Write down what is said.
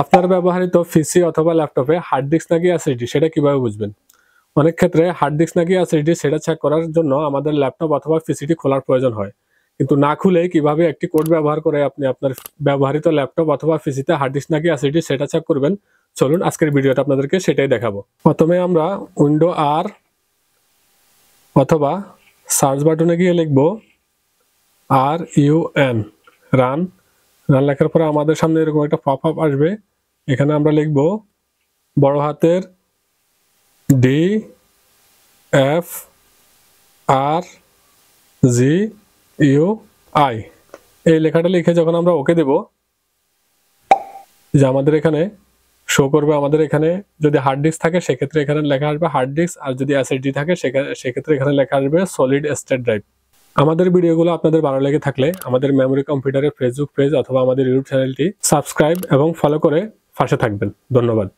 আপনার ব্যবহৃত ফিসি অথবা ল্যাপটপে হার্ড ডিস্ক নাকি অ্যাসিডিটি সেটা কিভাবে বুঝবেন অনেক ক্ষেত্রে হার্ড ডিস্ক নাকি অ্যাসিডিটি সেটা চেক করার জন্য আমাদের ল্যাপটপ অথবা ফিসিটি খোলার প্রয়োজন হয় কিন্তু না খুলে কিভাবে একটি কোড ব্যবহার করে আপনি আপনার ব্যবহৃত ল্যাপটপ অথবা ফিসিতে হার্ড ডিস্ক নাকি অ্যাসিডিটি সেটা চেক করবেন চলুন আজকের ভিডিওটা আপনাদেরকে সেটাই দেখাবো প্রথমে আমরা উইন্ডো আর অথবা সার্চ বাটনে গিয়ে লিখব R U N run run লেখার পরে আমাদের সামনে এরকম একটা পপ আপ আসবে এখানে আমরা লিখব বড় হাতের D F R G U I এই লেখাটা লিখে যখন আমরা ওকে দেব যে আমাদের এখানে শো করবে আমাদের এখানে যদি হার্ড ডিস্ক থাকে সেক্ষেত্রে এখানে লেখা আসবে হার্ড ডিস্ক আর যদি অ্যাসিডি থাকে সেক্ষেত্রে এখানে লেখা আসবে সলিড স্টেট ড্রাইভ আমাদের ভিডিওগুলো আপনাদের ভালো লেগে থাকলে আমাদের মেমোরি কম্পিউটারের ফেসবুক পেজ অথবা আমাদের ইউটিউব চ্যানেলটি সাবস্ক্রাইব এবং ফলো করে পাশে থাকবেন ধন্যবাদ